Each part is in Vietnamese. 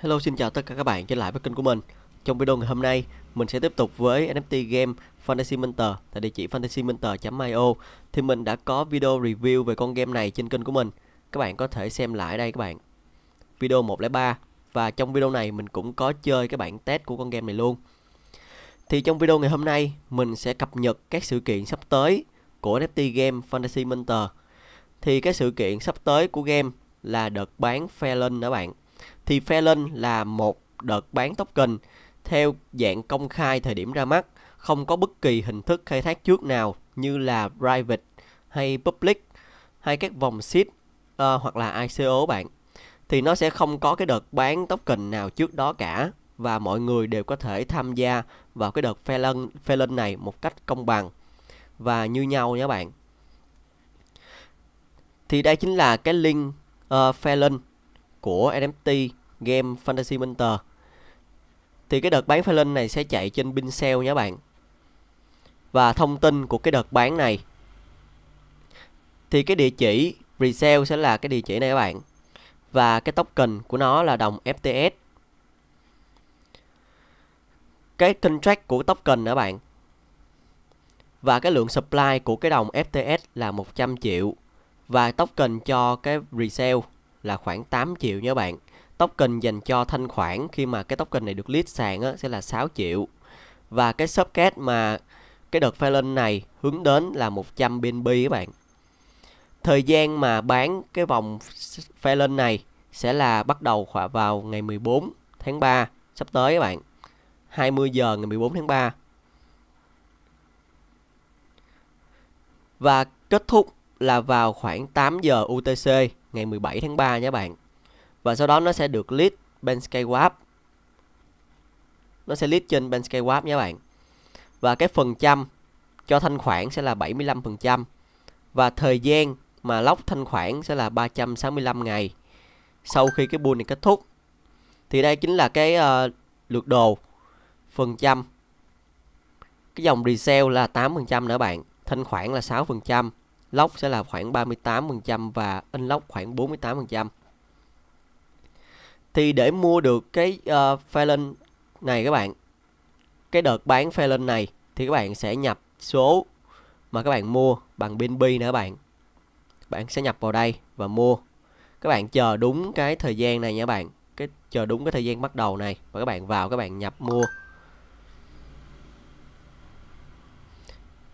Hello xin chào tất cả các bạn trở lại với kênh của mình Trong video ngày hôm nay mình sẽ tiếp tục với NFT game Fantasy Mentor tại địa chỉ fantasymentor.io Thì mình đã có video review về con game này trên kênh của mình Các bạn có thể xem lại đây các bạn Video 103 Và trong video này mình cũng có chơi cái bản test của con game này luôn Thì trong video ngày hôm nay mình sẽ cập nhật các sự kiện sắp tới của NFT game Fantasy Mentor Thì cái sự kiện sắp tới của game là đợt bán Felon đó bạn thì Phelan là một đợt bán token theo dạng công khai thời điểm ra mắt, không có bất kỳ hình thức khai thác trước nào như là private hay public hay các vòng seed uh, hoặc là ICO bạn thì nó sẽ không có cái đợt bán token nào trước đó cả và mọi người đều có thể tham gia vào cái đợt Phelan Phelan này một cách công bằng và như nhau nha bạn. Thì đây chính là cái link uh, ờ, Phelan của NFT game Fantasy Winter thì cái đợt bán file link này sẽ chạy trên bin sale nhé bạn và thông tin của cái đợt bán này thì cái địa chỉ resale sẽ là cái địa chỉ này các bạn và cái token của nó là đồng FTS cái contract của token nữa bạn và cái lượng supply của cái đồng FTS là 100 triệu và token cho cái resale là khoảng 8 triệu nha bạn token dành cho thanh khoản khi mà cái token này được list sàn á, sẽ là 6 triệu và cái subcat mà cái đợt lên này hướng đến là 100 BNB các bạn thời gian mà bán cái vòng lên này sẽ là bắt đầu khoảng vào ngày 14 tháng 3 sắp tới các bạn 20 giờ ngày 14 tháng 3 và kết thúc là vào khoảng 8 giờ UTC ngày 17 tháng 3 nhé bạn. Và sau đó nó sẽ được list bên Skywap. Nó sẽ list trên bên Skywap nhé bạn. Và cái phần trăm cho thanh khoản sẽ là 75% và thời gian mà lóc thanh khoản sẽ là 365 ngày sau khi cái bull này kết thúc. Thì đây chính là cái uh, lượt đồ phần trăm. Cái dòng resell là 8% nữa bạn, thanh khoản là 6%, Lock sẽ là khoảng 38% và unlock khoảng 48%. Thì để mua được cái uh, ờ, Phelan này các bạn, cái đợt bán Phelan này thì các bạn sẽ nhập số mà các bạn mua bằng BNB nữa các bạn. Bạn sẽ nhập vào đây và mua. Các bạn chờ đúng cái thời gian này nha các bạn. Cái chờ đúng cái thời gian bắt đầu này và các bạn vào các bạn nhập mua.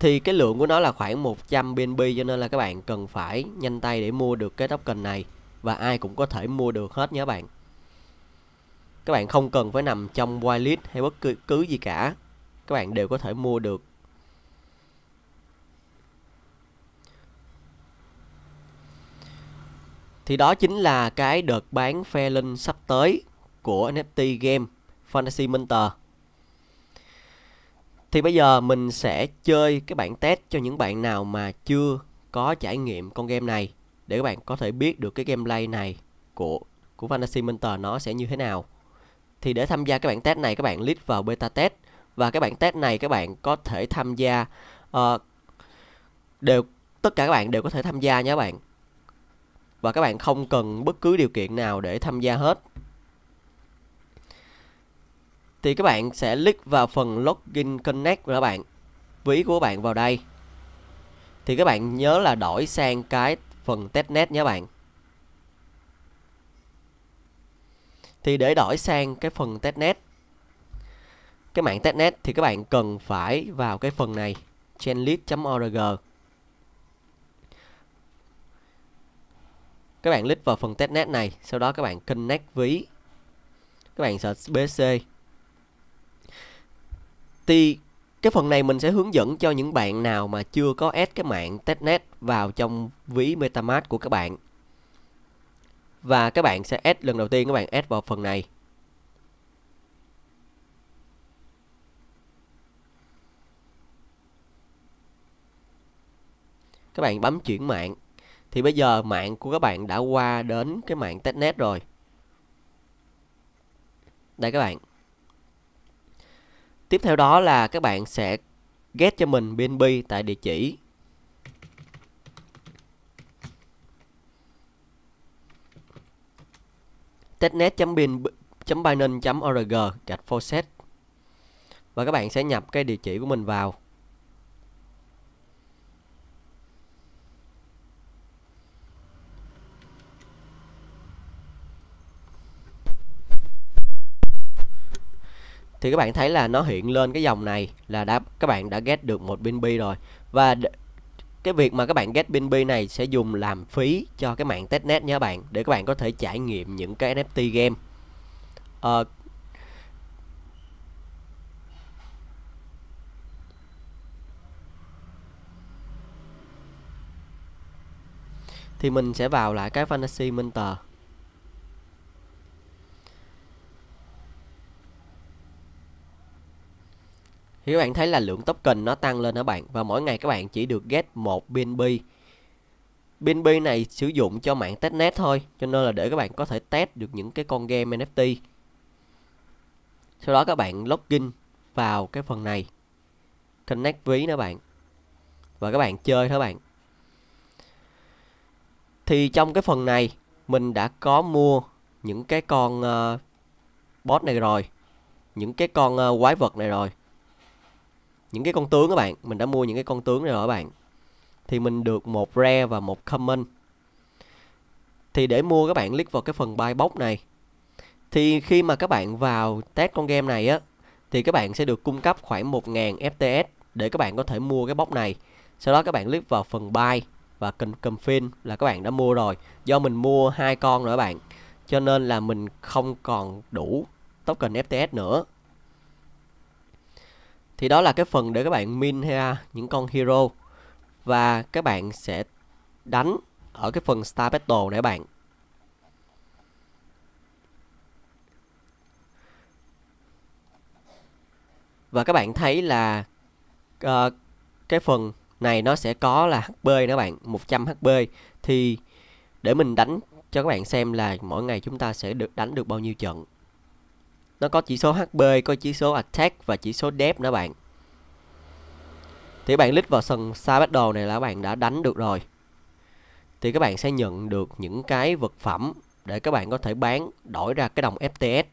thì cái lượng của nó là khoảng 100 BNB cho nên là các bạn cần phải nhanh tay để mua được cái token này và ai cũng có thể mua được hết nhé bạn. Các bạn không cần phải nằm trong whitelist hay bất cứ, cứ gì cả. Các bạn đều có thể mua được. Thì đó chính là cái đợt bán phe sắp tới của NFT game Fantasy Mentor. Thì bây giờ mình sẽ chơi cái bản test cho những bạn nào mà chưa có trải nghiệm con game này để các bạn có thể biết được cái gameplay này của của Fantasy Mentor nó sẽ như thế nào. Thì để tham gia cái bản test này các bạn click vào beta test và cái bản test này các bạn có thể tham gia uh, đều tất cả các bạn đều có thể tham gia nha các bạn. Và các bạn không cần bất cứ điều kiện nào để tham gia hết thì các bạn sẽ click vào phần login connect của các bạn ví của các bạn vào đây thì các bạn nhớ là đổi sang cái phần testnet nhé bạn thì để đổi sang cái phần testnet cái mạng testnet thì các bạn cần phải vào cái phần này chainlist.org các bạn click vào phần testnet này sau đó các bạn connect ví các bạn search bc thì cái phần này mình sẽ hướng dẫn cho những bạn nào mà chưa có add cái mạng testnet vào trong ví metamask của các bạn và các bạn sẽ add lần đầu tiên các bạn add vào phần này các bạn bấm chuyển mạng thì bây giờ mạng của các bạn đã qua đến cái mạng testnet rồi đây các bạn Tiếp theo đó là các bạn sẽ get cho mình BNB tại địa chỉ testnet.binance.org gạch faucet và các bạn sẽ nhập cái địa chỉ của mình vào thì các bạn thấy là nó hiện lên cái dòng này là đã các bạn đã get được một pin bi rồi và cái việc mà các bạn get pin bi này sẽ dùng làm phí cho cái mạng testnet nha các bạn để các bạn có thể trải nghiệm những cái NFT game à, thì mình sẽ vào lại cái fantasy minter thì các bạn thấy là lượng token nó tăng lên các bạn và mỗi ngày các bạn chỉ được get một BNB BNB này sử dụng cho mạng testnet thôi cho nên là để các bạn có thể test được những cái con game NFT sau đó các bạn login vào cái phần này connect ví nữa bạn và các bạn chơi thôi bạn thì trong cái phần này mình đã có mua những cái con uh, ờ, boss này rồi những cái con uh, quái vật này rồi những cái con tướng các bạn mình đã mua những cái con tướng rồi các bạn thì mình được một rare và một common thì để mua các bạn click vào cái phần buy box này thì khi mà các bạn vào test con game này á thì các bạn sẽ được cung cấp khoảng 1.000 FTS để các bạn có thể mua cái box này sau đó các bạn click vào phần buy và cần cầm confirm là các bạn đã mua rồi do mình mua hai con rồi các bạn cho nên là mình không còn đủ token FTS nữa thì đó là cái phần để các bạn min ha những con hero và các bạn sẽ đánh ở cái phần star battle để bạn và các bạn thấy là uh, cái phần này nó sẽ có là HP nữa bạn 100 HP thì để mình đánh cho các bạn xem là mỗi ngày chúng ta sẽ được đánh được bao nhiêu trận nó có chỉ số HP có chỉ số attack và chỉ số depth nữa bạn thì bạn click vào sân xa battle này là các bạn đã đánh được rồi thì các bạn sẽ nhận được những cái vật phẩm để các bạn có thể bán đổi ra cái đồng FTS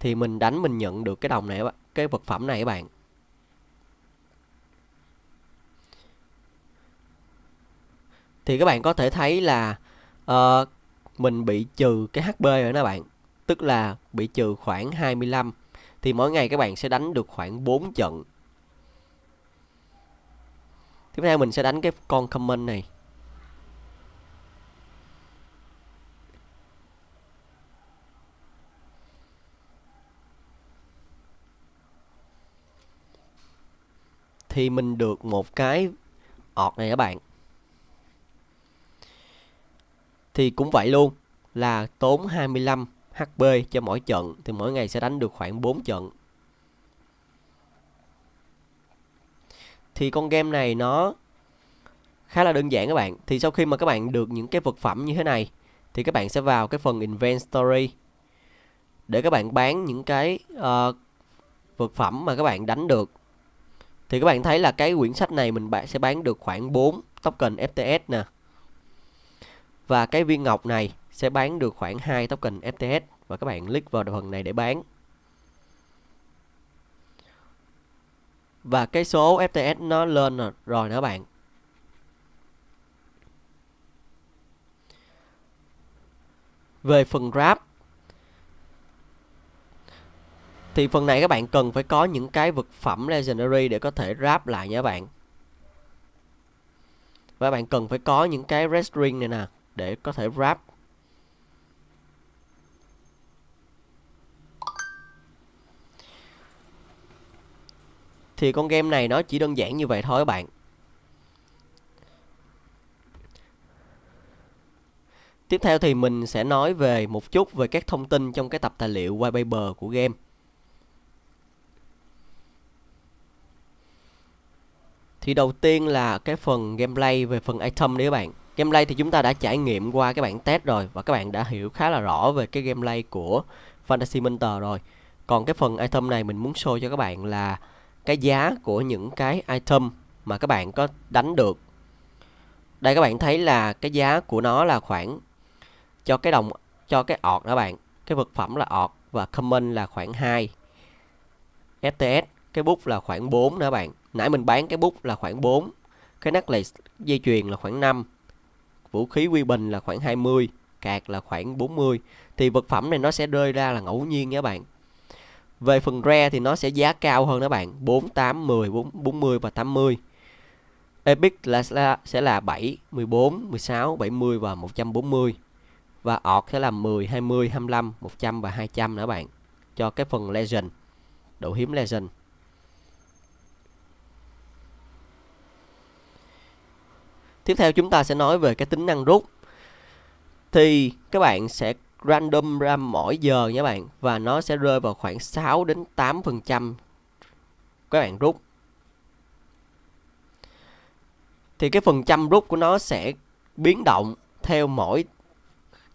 thì mình đánh mình nhận được cái đồng này cái vật phẩm này các bạn thì các bạn có thể thấy là uh, mình bị trừ cái HP rồi đó bạn tức là bị trừ khoảng 25 thì mỗi ngày các bạn sẽ đánh được khoảng 4 trận. Tiếp theo mình sẽ đánh cái con common này. Thì mình được một cái ọt này các bạn. Thì cũng vậy luôn là tốn 25 HP cho mỗi trận thì mỗi ngày sẽ đánh được khoảng 4 trận. Thì con game này nó khá là đơn giản các bạn. Thì sau khi mà các bạn được những cái vật phẩm như thế này thì các bạn sẽ vào cái phần inventory để các bạn bán những cái uh, vật phẩm mà các bạn đánh được. Thì các bạn thấy là cái quyển sách này mình sẽ bán được khoảng 4 token FTS nè. Và cái viên ngọc này sẽ bán được khoảng 2 token FTS và các bạn click vào phần này để bán. Và cái số FTS nó lên rồi nữa bạn. Về phần Grab thì phần này các bạn cần phải có những cái vật phẩm legendary để có thể ráp lại nha các bạn và bạn cần phải có những cái rest ring này nè để có thể ráp thì con game này nó chỉ đơn giản như vậy thôi các bạn Tiếp theo thì mình sẽ nói về một chút về các thông tin trong cái tập tài liệu white của game. Thì đầu tiên là cái phần gameplay về phần item đấy các bạn. Gameplay thì chúng ta đã trải nghiệm qua cái bản test rồi và các bạn đã hiểu khá là rõ về cái gameplay của Fantasy Mentor rồi. Còn cái phần item này mình muốn show cho các bạn là cái giá của những cái item mà các bạn có đánh được đây các bạn thấy là cái giá của nó là khoảng cho cái đồng cho cái ọt đó bạn cái vật phẩm là ọt và comment là khoảng 2 FTS cái bút là khoảng 4 nữa bạn nãy mình bán cái bút là khoảng 4 cái nắp lì dây chuyền là khoảng 5 vũ khí quy bình là khoảng 20 cạc là khoảng 40 thì vật phẩm này nó sẽ rơi ra là ngẫu nhiên nha bạn về phần rare thì nó sẽ giá cao hơn đó bạn, 4, 8, 10, 4, 40 và 80. Epic là, là sẽ là 7, 14, 16, 70 và 140. Và orc sẽ là 10, 20, 25, 100 và 200 nữa bạn. Cho cái phần Legend, độ hiếm Legend. Tiếp theo chúng ta sẽ nói về cái tính năng rút. Thì các bạn sẽ random ra mỗi giờ nha bạn và nó sẽ rơi vào khoảng 6 đến 8% các bạn rút. Thì cái phần trăm rút của nó sẽ biến động theo mỗi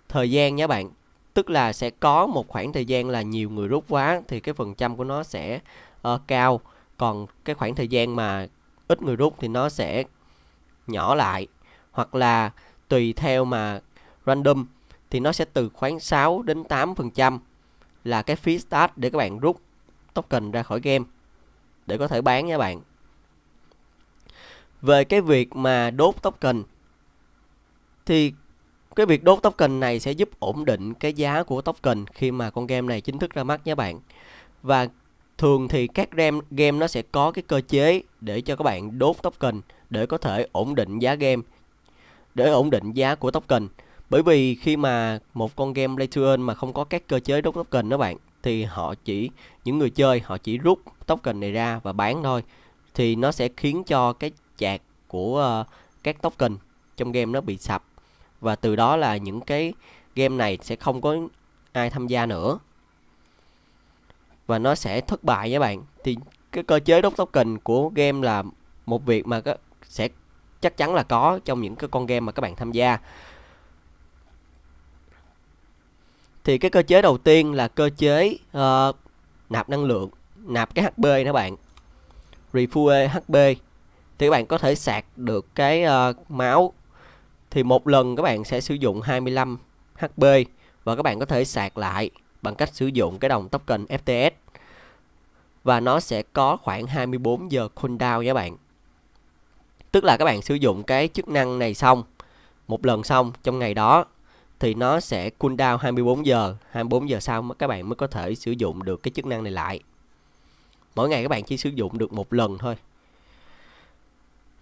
thời gian nha bạn. Tức là sẽ có một khoảng thời gian là nhiều người rút quá thì cái phần trăm của nó sẽ uh, cao, còn cái khoảng thời gian mà ít người rút thì nó sẽ nhỏ lại hoặc là tùy theo mà random thì nó sẽ từ khoảng 6 đến 8% là cái phí start để các bạn rút token ra khỏi game để có thể bán nha bạn. Về cái việc mà đốt token thì cái việc đốt token này sẽ giúp ổn định cái giá của token khi mà con game này chính thức ra mắt nha bạn. Và thường thì các game game nó sẽ có cái cơ chế để cho các bạn đốt token để có thể ổn định giá game để ổn định giá của token bởi vì khi mà một con game play to earn mà không có các cơ chế đốt token đó bạn thì họ chỉ những người chơi họ chỉ rút token này ra và bán thôi thì nó sẽ khiến cho cái chạc của uh, các token trong game nó bị sập và từ đó là những cái game này sẽ không có ai tham gia nữa và nó sẽ thất bại nha bạn thì cái cơ chế đốt token của game là một việc mà sẽ chắc chắn là có trong những cái con game mà các bạn tham gia thì cái cơ chế đầu tiên là cơ chế uh, nạp năng lượng nạp cái HP nè bạn refuel HP thì các bạn có thể sạc được cái uh, máu thì một lần các bạn sẽ sử dụng 25 HP và các bạn có thể sạc lại bằng cách sử dụng cái đồng token FTS và nó sẽ có khoảng 24 giờ cooldown nha bạn tức là các bạn sử dụng cái chức năng này xong một lần xong trong ngày đó thì nó sẽ cool down 24 giờ 24 giờ sau các bạn mới có thể sử dụng được cái chức năng này lại mỗi ngày các bạn chỉ sử dụng được một lần thôi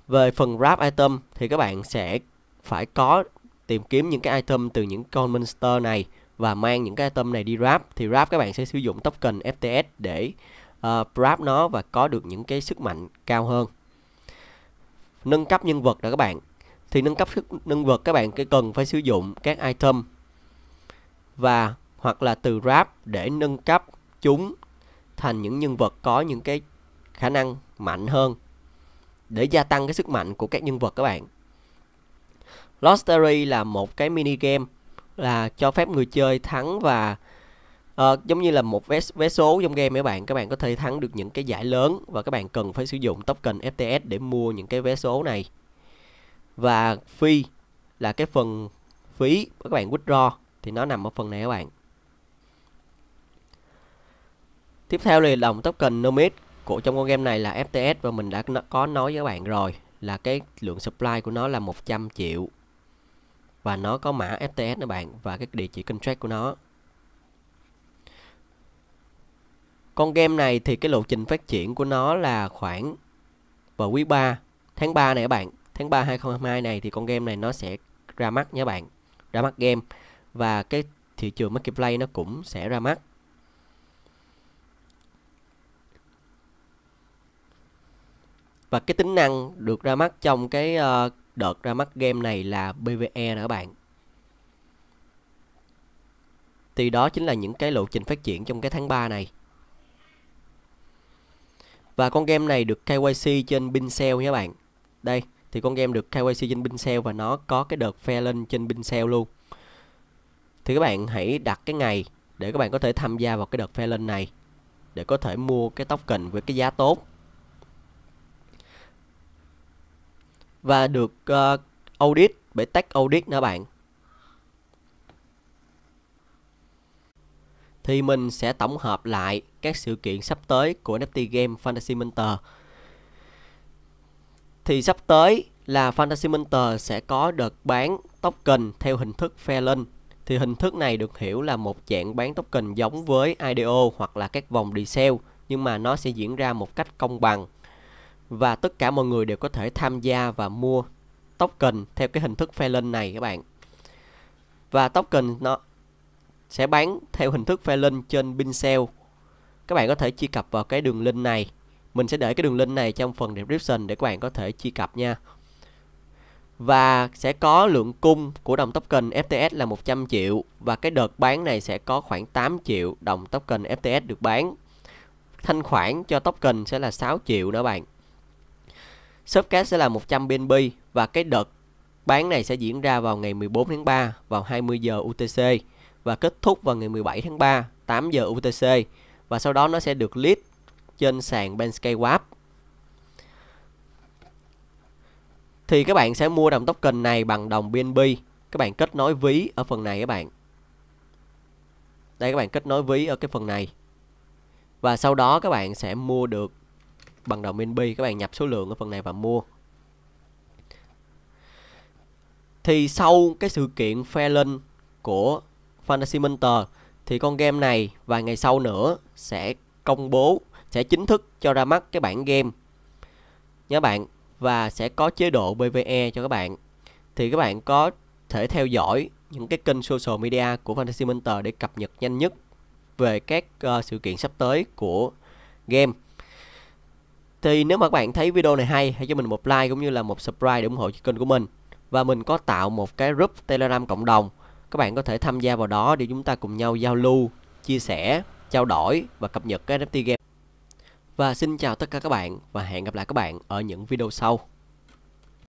về phần wrap item thì các bạn sẽ phải có tìm kiếm những cái item từ những con monster này và mang những cái item này đi wrap thì wrap các bạn sẽ sử dụng token FTS để uh, wrap nó và có được những cái sức mạnh cao hơn nâng cấp nhân vật đó các bạn thì nâng cấp nâng vật các bạn cần phải sử dụng các item và hoặc là từ rap để nâng cấp chúng thành những nhân vật có những cái khả năng mạnh hơn để gia tăng cái sức mạnh của các nhân vật các bạn. Lostery là một cái mini game là cho phép người chơi thắng và uh, giống như là một vé, vé số trong game các bạn, các bạn có thể thắng được những cái giải lớn và các bạn cần phải sử dụng token FTS để mua những cái vé số này và phi là cái phần phí các bạn withdraw thì nó nằm ở phần này các bạn tiếp theo là đồng token nomad của trong con game này là FTS và mình đã có nói với các bạn rồi là cái lượng supply của nó là 100 triệu và nó có mã FTS các bạn và cái địa chỉ contract của nó con game này thì cái lộ trình phát triển của nó là khoảng vào quý 3 tháng 3 này các bạn tháng 3 2022 này thì con game này nó sẽ ra mắt nhé bạn ra mắt game và cái thị trường marketplace nó cũng sẽ ra mắt và cái tính năng được ra mắt trong cái ờ, đợt ra mắt game này là PVE nữa các bạn thì đó chính là những cái lộ trình phát triển trong cái tháng 3 này và con game này được KYC trên Pincel nha bạn đây thì con game được KYC trên binh sale và nó có cái đợt phe lên trên binh sale luôn thì các bạn hãy đặt cái ngày để các bạn có thể tham gia vào cái đợt phe lên này để có thể mua cái token với cái giá tốt và được uh, audit bởi tag audit nữa bạn thì mình sẽ tổng hợp lại các sự kiện sắp tới của NFT game Fantasy Mentor thì sắp tới là Fantasy Monster sẽ có đợt bán token theo hình thức fair link. Thì hình thức này được hiểu là một dạng bán token giống với IDO hoặc là các vòng đi sale nhưng mà nó sẽ diễn ra một cách công bằng và tất cả mọi người đều có thể tham gia và mua token theo cái hình thức fair link này các bạn. Và token nó sẽ bán theo hình thức fair link trên Binsale. Các bạn có thể truy cập vào cái đường link này mình sẽ để cái đường link này trong phần description để các bạn có thể truy cập nha. Và sẽ có lượng cung của đồng token FTS là 100 triệu và cái đợt bán này sẽ có khoảng 8 triệu đồng token FTS được bán. Thanh khoản cho token sẽ là 6 triệu nữa bạn. Shopcast sẽ là 100 BNB và cái đợt bán này sẽ diễn ra vào ngày 14 tháng 3 vào 20 giờ UTC và kết thúc vào ngày 17 tháng 3 8 giờ UTC và sau đó nó sẽ được list trên sàn binance Benchmark thì các bạn sẽ mua đồng token này bằng đồng BNB các bạn kết nối ví ở phần này các bạn đây các bạn kết nối ví ở cái phần này và sau đó các bạn sẽ mua được bằng đồng BNB các bạn nhập số lượng ở phần này và mua thì sau cái sự kiện Fallon của Fantasy Mentor thì con game này vài ngày sau nữa sẽ công bố sẽ chính thức cho ra mắt cái bản game nhớ bạn và sẽ có chế độ PVE cho các bạn thì các bạn có thể theo dõi những cái kênh social media của Fantasy Mentor để cập nhật nhanh nhất về các uh, sự kiện sắp tới của game thì nếu mà các bạn thấy video này hay hãy cho mình một like cũng như là một subscribe để ủng hộ kênh của mình và mình có tạo một cái group Telegram cộng đồng các bạn có thể tham gia vào đó để chúng ta cùng nhau giao lưu chia sẻ trao đổi và cập nhật cái NFT game và xin chào tất cả các bạn và hẹn gặp lại các bạn ở những video sau.